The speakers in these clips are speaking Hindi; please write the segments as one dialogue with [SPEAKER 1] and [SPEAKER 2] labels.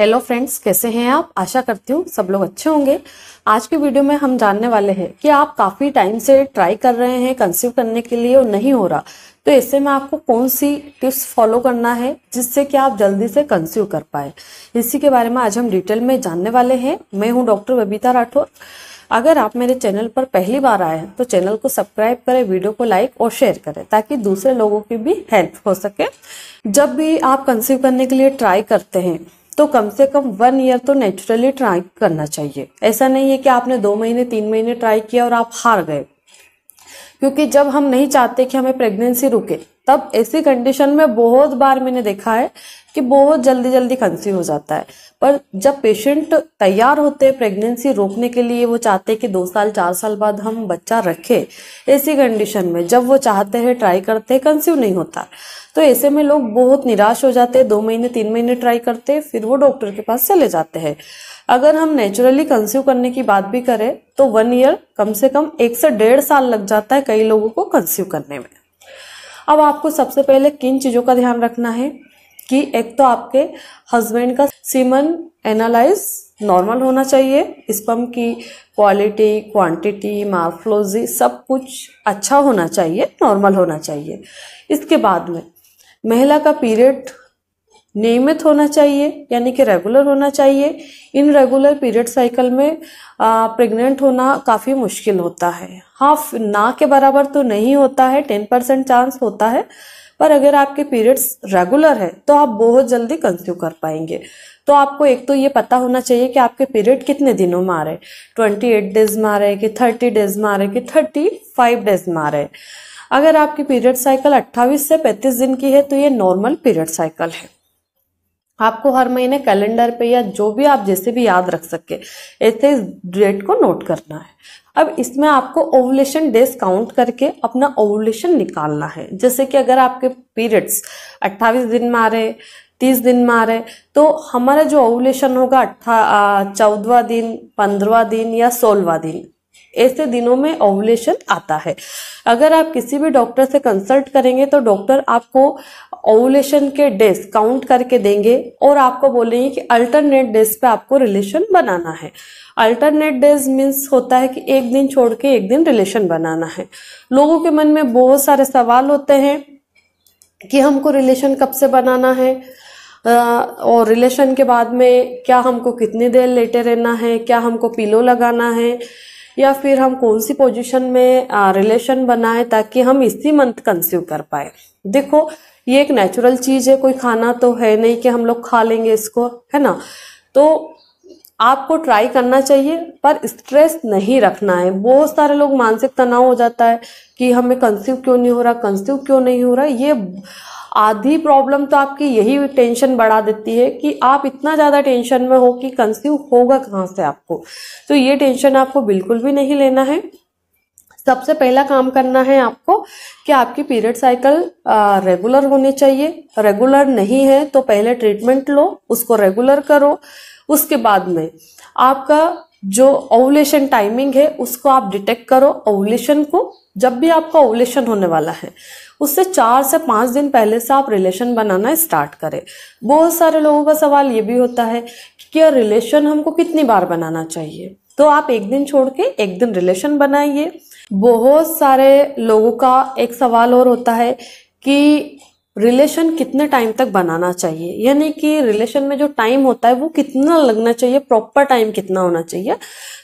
[SPEAKER 1] हेलो फ्रेंड्स कैसे हैं आप आशा करती हूँ सब लोग अच्छे होंगे आज की वीडियो में हम जानने वाले हैं कि आप काफ़ी टाइम से ट्राई कर रहे हैं कंसीव करने के लिए और नहीं हो रहा तो ऐसे में आपको कौन सी टिप्स फॉलो करना है जिससे कि आप जल्दी से कंसीव कर पाए इसी के बारे में आज हम डिटेल में जानने वाले हैं मैं हूँ डॉक्टर बबीता राठौर अगर आप मेरे चैनल पर पहली बार आए हैं तो चैनल को सब्सक्राइब करें वीडियो को लाइक और शेयर करें ताकि दूसरे लोगों की भी हेल्प हो सके जब भी आप कंसीव करने के लिए ट्राई करते हैं तो कम से कम वन ईयर तो नेचुरली ट्राई करना चाहिए ऐसा नहीं है कि आपने दो महीने तीन महीने ट्राई किया और आप हार गए क्योंकि जब हम नहीं चाहते कि हमें प्रेगनेंसी रुके तब ऐसी कंडीशन में बहुत बार मैंने देखा है कि बहुत जल्दी जल्दी कंसीव हो जाता है पर जब पेशेंट तैयार होते हैं प्रेगनेंसी रोकने के लिए वो चाहते हैं कि दो साल चार साल बाद हम बच्चा रखें ऐसी कंडीशन में जब वो चाहते हैं ट्राई करते हैं कंसीव नहीं होता तो ऐसे में लोग बहुत निराश हो जाते हैं दो महीने तीन महीने ट्राई करते फिर वो डॉक्टर के पास चले जाते हैं अगर हम नेचुरली कंसीव करने की बात भी करें तो वन ईयर कम से कम एक से डेढ़ साल लग जाता है कई लोगों को कंस्यू करने में अब आपको सबसे पहले किन चीज़ों का ध्यान रखना है कि एक तो आपके हस्बैंड का सीमन एनालाइज नॉर्मल होना चाहिए स्पम की क्वालिटी क्वांटिटी मार्फ्लोजी सब कुछ अच्छा होना चाहिए नॉर्मल होना चाहिए इसके बाद में महिला का पीरियड नियमित होना चाहिए यानी कि रेगुलर होना चाहिए इन रेगुलर पीरियड साइकिल में प्रेग्नेंट होना काफ़ी मुश्किल होता है हाँ ना के बराबर तो नहीं होता है टेन परसेंट चांस होता है पर अगर आपके पीरियड्स रेगुलर है तो आप बहुत जल्दी कंज्यूम कर पाएंगे तो आपको एक तो ये पता होना चाहिए कि आपके पीरियड कितने दिनों में आ रहे हैं ट्वेंटी एट डेज में आ रहे हैं कि थर्टी डेज में आ रहे हैं कि थर्टी फाइव डेज में आ रहे हैं अगर आपकी पीरियड साइकिल अट्ठावीस से पैंतीस दिन की है तो ये नॉर्मल पीरियड साइकिल है आपको हर महीने कैलेंडर पे या जो भी आप जैसे भी याद रख सके ऐसे इस डेट को नोट करना है अब इसमें आपको ओवुलेशन डेज काउंट करके अपना ओवुलेशन निकालना है जैसे कि अगर आपके पीरियड्स 28 दिन में आ रहे तीस दिन में आ रहे तो हमारा जो ओवुलेशन होगा अट्ठा चौदवा दिन पंद्रवा दिन या सोलवा दिन ऐसे दिनों में ओवुलेशन आता है अगर आप किसी भी डॉक्टर से कंसल्ट करेंगे तो डॉक्टर आपको ओवुलेशन के डेज काउंट करके देंगे और आपको बोलेंगे कि अल्टरनेट डेज पे आपको रिलेशन बनाना है अल्टरनेट डेज मीन्स होता है कि एक दिन छोड़ के एक दिन रिलेशन बनाना है लोगों के मन में बहुत सारे सवाल होते हैं कि हमको रिलेशन कब से बनाना है और रिलेशन के बाद में क्या हमको कितनी देर लेटे रहना है क्या हमको पिलो लगाना है या फिर हम कौन सी पोजीशन में रिलेशन बनाए ताकि हम इसी मंथ कंज्यूम कर पाए देखो ये एक नेचुरल चीज है कोई खाना तो है नहीं कि हम लोग खा लेंगे इसको है ना तो आपको ट्राई करना चाहिए पर स्ट्रेस नहीं रखना है बहुत सारे लोग मानसिक तनाव हो जाता है कि हमें कंस्यूव क्यों नहीं हो रहा कंसीव क्यों नहीं हो रहा ये आधी प्रॉब्लम तो आपकी यही टेंशन बढ़ा देती है कि आप इतना ज़्यादा टेंशन में हो कि कंस्यू होगा कहाँ से आपको तो ये टेंशन आपको बिल्कुल भी नहीं लेना है सबसे पहला काम करना है आपको कि आपकी पीरियड साइकिल रेगुलर होनी चाहिए रेगुलर नहीं है तो पहले ट्रीटमेंट लो उसको रेगुलर करो उसके बाद में आपका जो ओवलेशन टाइमिंग है उसको आप डिटेक्ट करो ओवलेशन को जब भी आपका ओवलेशन होने वाला है उससे चार से पाँच दिन पहले से आप रिलेशन बनाना स्टार्ट करें बहुत सारे लोगों का सवाल ये भी होता है कि क्या रिलेशन हमको कितनी बार बनाना चाहिए तो आप एक दिन छोड़ के एक दिन रिलेशन बनाइए बहुत सारे लोगों का एक सवाल और होता है कि रिलेशन कितने टाइम तक बनाना चाहिए यानी कि रिलेशन में जो टाइम होता है वो कितना लगना चाहिए प्रॉपर टाइम कितना होना चाहिए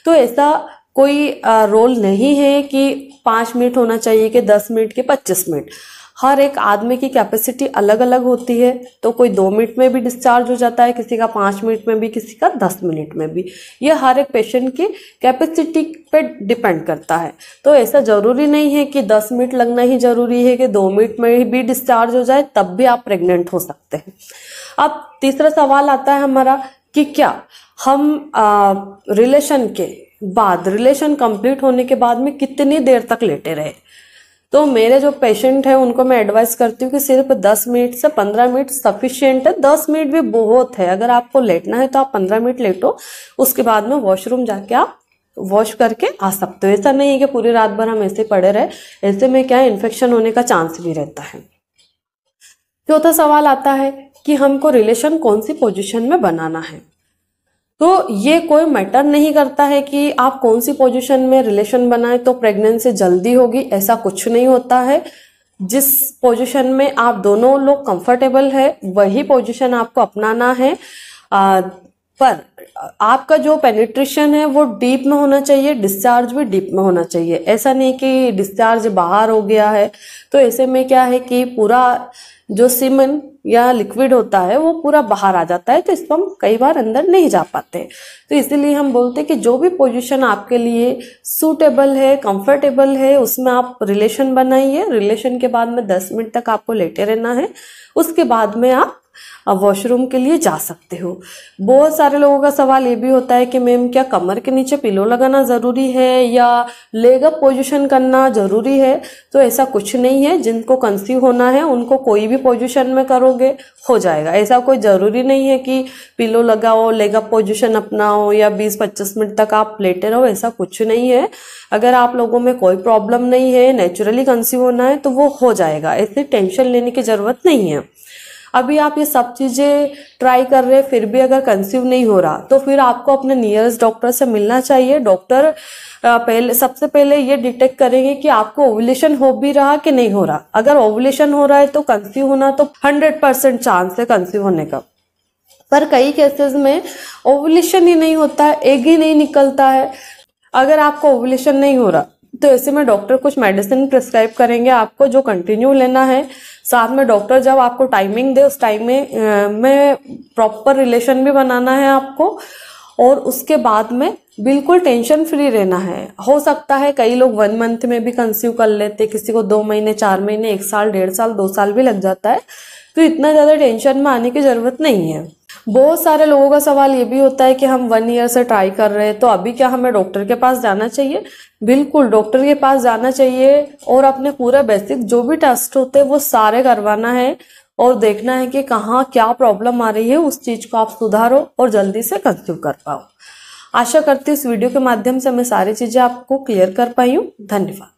[SPEAKER 1] तो ऐसा कोई रोल नहीं है कि पाँच मिनट होना चाहिए कि दस मिनट के पच्चीस मिनट हर एक आदमी की कैपेसिटी अलग अलग होती है तो कोई दो मिनट में भी डिस्चार्ज हो जाता है किसी का पाँच मिनट में भी किसी का दस मिनट में भी ये हर एक पेशेंट की कैपेसिटी पे डिपेंड करता है तो ऐसा ज़रूरी नहीं है कि दस मिनट लगना ही ज़रूरी है कि दो मिनट में भी डिस्चार्ज हो जाए तब भी आप प्रेग्नेंट हो सकते हैं अब तीसरा सवाल आता है हमारा कि क्या हम आ, रिलेशन के बाद रिलेशन कंप्लीट होने के बाद में कितनी देर तक लेटे रहे तो मेरे जो पेशेंट है उनको मैं एडवाइस करती हूँ कि सिर्फ 10 मिनट से 15 मिनट सफिशियंट है 10 मिनट भी बहुत है अगर आपको लेटना है तो आप 15 मिनट लेटो उसके बाद में वॉशरूम जाके आप वॉश करके आ सकते हो ऐसा नहीं है कि पूरी रात भर हम ऐसे पड़े रहे ऐसे में क्या इन्फेक्शन होने का चांस भी रहता है चौथा सवाल आता है कि हमको रिलेशन कौन सी पोजिशन में बनाना है तो ये कोई मैटर नहीं करता है कि आप कौन सी पोजीशन में रिलेशन बनाए तो प्रेगनेंसी जल्दी होगी ऐसा कुछ नहीं होता है जिस पोजीशन में आप दोनों लोग कंफर्टेबल है वही पोजीशन आपको अपनाना है आ, पर आपका जो पेनिट्रेशन है वो डीप में होना चाहिए डिस्चार्ज भी डीप में होना चाहिए ऐसा नहीं कि डिस्चार्ज बाहर हो गया है तो ऐसे में क्या है कि पूरा जो सीमन या लिक्विड होता है वो पूरा बाहर आ जाता है तो इसको हम कई बार अंदर नहीं जा पाते तो इसीलिए हम बोलते हैं कि जो भी पोजीशन आपके लिए सूटेबल है कंफर्टेबल है उसमें आप रिलेशन बनाइए रिलेशन के बाद में 10 मिनट तक आपको लेटे रहना है उसके बाद में आप आप वॉशरूम के लिए जा सकते हो बहुत सारे लोगों का सवाल ये भी होता है कि मैम क्या कमर के नीचे पिलो लगाना ज़रूरी है या लेग अप पोजिशन करना ज़रूरी है तो ऐसा कुछ नहीं है जिनको कंसीव होना है उनको कोई भी पोजिशन में करोगे हो जाएगा ऐसा कोई ज़रूरी नहीं है कि पिलो लगाओ लेग अप पोजिशन अपनाओ या बीस पच्चीस मिनट तक आप लेटे रहो ऐसा कुछ नहीं है अगर आप लोगों में कोई प्रॉब्लम नहीं है नेचुरली कंसीव होना है तो वो हो जाएगा ऐसे टेंशन लेने की ज़रूरत नहीं है अभी आप ये सब चीज़ें ट्राई कर रहे हैं फिर भी अगर कंसीव नहीं हो रहा तो फिर आपको अपने नियरेस्ट डॉक्टर से मिलना चाहिए डॉक्टर पहले सबसे पहले ये डिटेक्ट करेंगे कि आपको ओवुलेशन हो भी रहा कि नहीं हो रहा अगर ओवुलेशन हो रहा है तो कंसीव होना तो हंड्रेड परसेंट चांस है कंसीव होने का पर कई केसेस में ओवुलेशन ही नहीं होता है एग ही नहीं निकलता है अगर आपको ओवुलेशन नहीं हो रहा तो ऐसे में डॉक्टर कुछ मेडिसिन प्रिस्क्राइब करेंगे आपको जो कंटिन्यू लेना है साथ में डॉक्टर जब आपको टाइमिंग दे उस टाइम में में प्रॉपर रिलेशन भी बनाना है आपको और उसके बाद में बिल्कुल टेंशन फ्री रहना है हो सकता है कई लोग वन मंथ में भी कंस्यू कर लेते किसी को दो महीने चार महीने एक साल डेढ़ साल दो साल भी लग जाता है तो इतना ज़्यादा टेंशन में आने की ज़रूरत नहीं है बहुत सारे लोगों का सवाल ये भी होता है कि हम वन ईयर से ट्राई कर रहे हैं तो अभी क्या हमें डॉक्टर के पास जाना चाहिए बिल्कुल डॉक्टर के पास जाना चाहिए और अपने पूरा बेसिक जो भी टेस्ट होते हैं वो सारे करवाना है और देखना है कि कहाँ क्या प्रॉब्लम आ रही है उस चीज़ को आप सुधारो और जल्दी से कंज्यूम कर पाओ आशा करती हूँ इस वीडियो के माध्यम से मैं सारी चीज़ें आपको क्लियर कर पाई हूँ धन्यवाद